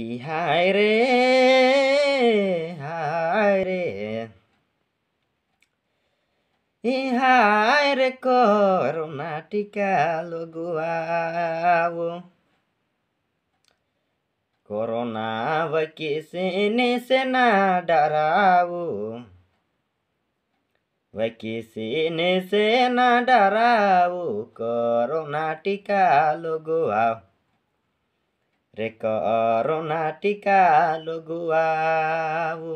ई हाय रे हाय रे ইহার করোনা টিকা লগুয়াও করোনা বাকি সেনে সেনা ডরাও বাকি সেনে সেনা ডরাও করোনা টিকা লগুয়াও রেকা টিকা লগুয়াউ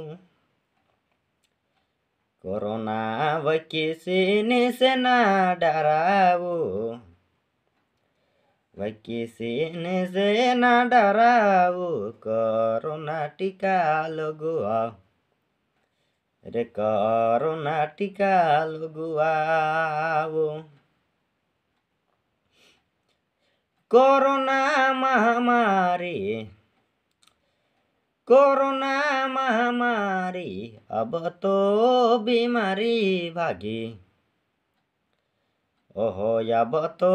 कोरोना व किसी से ना डराओ व किसी से ना डराओ कोरोना टीका लगुआ रे कोरोना टीका लगुआ कोरोना महामारी कोरोना महामारी अब तो बीमारी भागी ओहो अब तो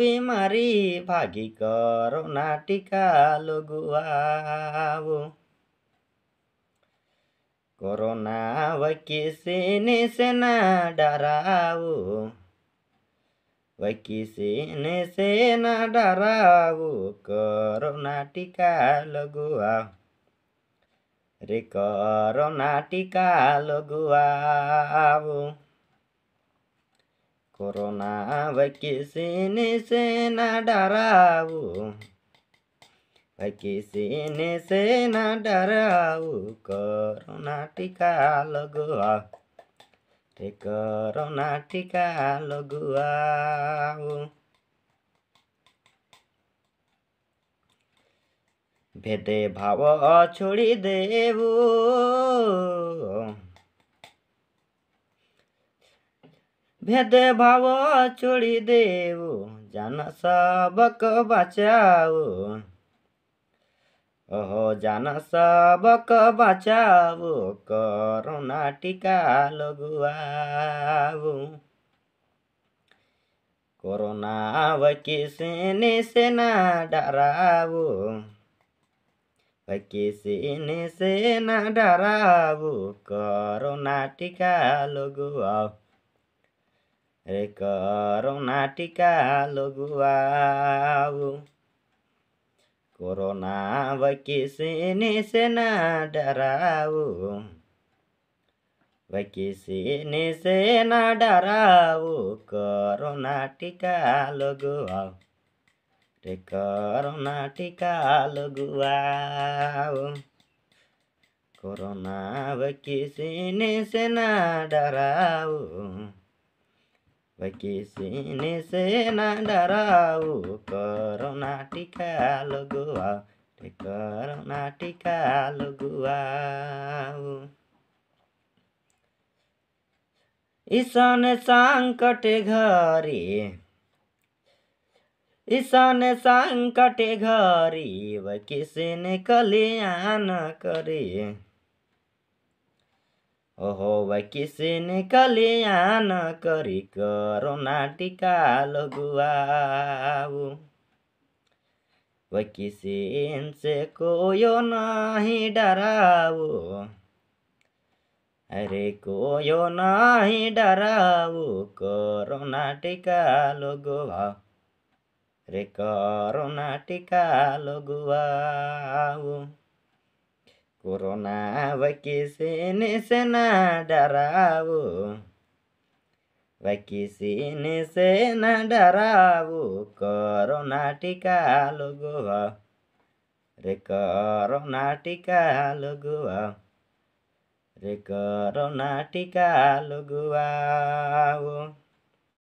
बीमारी भागी कोरोना टीका लगुआओ कोरोना व ने से ना डराओ किसी ने से न डराओ करोना टीका लगुआ रे करोना टीका लगुआ कोरोना भाई किसी ने से न डराओ भाई किसी ने से न डराओ करोना टीका लगुआ कर ना टीका लगुआओ भेदे भाव छोड़ी देबो भेद भाव छोड़ी देबो जान सबक बचाओ हो जान सबक बचाओ करोना टीका लगवाओ कोरोना वकीसने से ना डराओ वकीसने से ना डराओ करोना टीका लगवाओ रे करोना टीका लगवाओ कोरोना व किसी से ना डराओ व किसी से ना डराओ कोरोना टीका लगवाओ रे कोरोना टीका लगवाओ कोरोना व किसी से ना डराओ किसी ने से ना डराओ करोना टीका लगुआ करोना टीका लगुआओ ईसन संकट घरी ईसन संकट घरी व कल्याण करे ओहो भाई किसने कल्याण करी करोना टीका लगुआ वह किसी इनसे कोयो नहीं डराओ अरे कोयो नहीं डराओ करोना टीका लगुआ रे करोना टीका लगुआ Corona vaki sini sena darabu. Vaki sini sena darabu. Corona tika lugua. Re corona tika lugua. Re corona tika lugua.